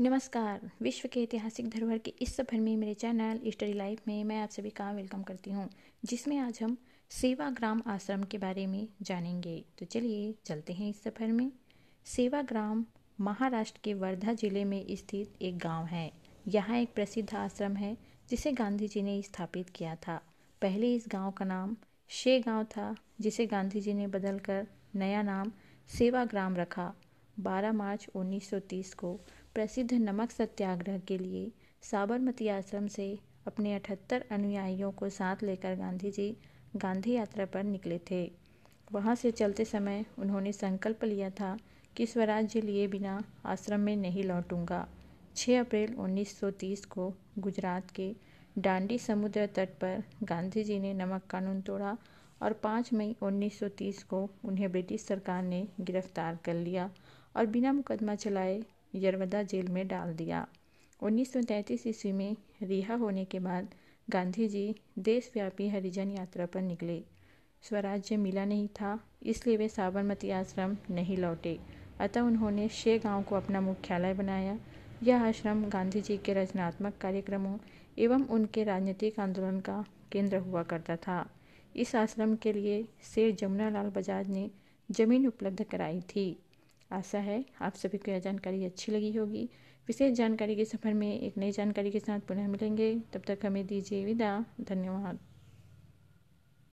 नमस्कार विश्व के ऐतिहासिक धरोहर के इस सफर में मेरे चैनल स्टडी लाइफ में मैं आप सभी का वेलकम करती हूँ जिसमें आज हम सेवा ग्राम आश्रम के बारे में जानेंगे तो चलिए चलते हैं इस सफर में सेवा ग्राम महाराष्ट्र के वर्धा जिले में स्थित एक गांव है यहाँ एक प्रसिद्ध आश्रम है जिसे गांधी जी ने स्थापित किया था पहले इस गाँव का नाम शे गाँव था जिसे गांधी जी ने बदलकर नया नाम सेवा ग्राम रखा 12 मार्च 1930 को प्रसिद्ध नमक सत्याग्रह के लिए साबरमती आश्रम से अपने अठहत्तर अनुयायियों को साथ लेकर गांधी जी गांधी यात्रा पर निकले थे वहाँ से चलते समय उन्होंने संकल्प लिया था कि स्वराज्य लिए बिना आश्रम में नहीं लौटूंगा 6 अप्रैल 1930 को गुजरात के डांडी समुद्र तट पर गांधी जी ने नमक कानून तोड़ा और 5 मई 1930 को उन्हें ब्रिटिश सरकार ने गिरफ्तार कर लिया और बिना मुकदमा चलाए यरवदा जेल में डाल दिया 1933 ईस्वी में रिहा होने के बाद गांधी जी देशव्यापी हरिजन यात्रा पर निकले स्वराज्य मिला नहीं था इसलिए वे साबरमती आश्रम नहीं लौटे अतः उन्होंने शे गांव को अपना मुख्यालय बनाया यह आश्रम गांधी जी के रचनात्मक कार्यक्रमों एवं उनके राजनीतिक आंदोलन का केंद्र हुआ करता था इस आश्रम के लिए सेठ लाल बजाज ने जमीन उपलब्ध कराई थी आशा है आप सभी को यह जानकारी अच्छी लगी होगी विशेष जानकारी के सफ़र में एक नई जानकारी के साथ पुनः मिलेंगे तब तक हमें दीजिए विदा धन्यवाद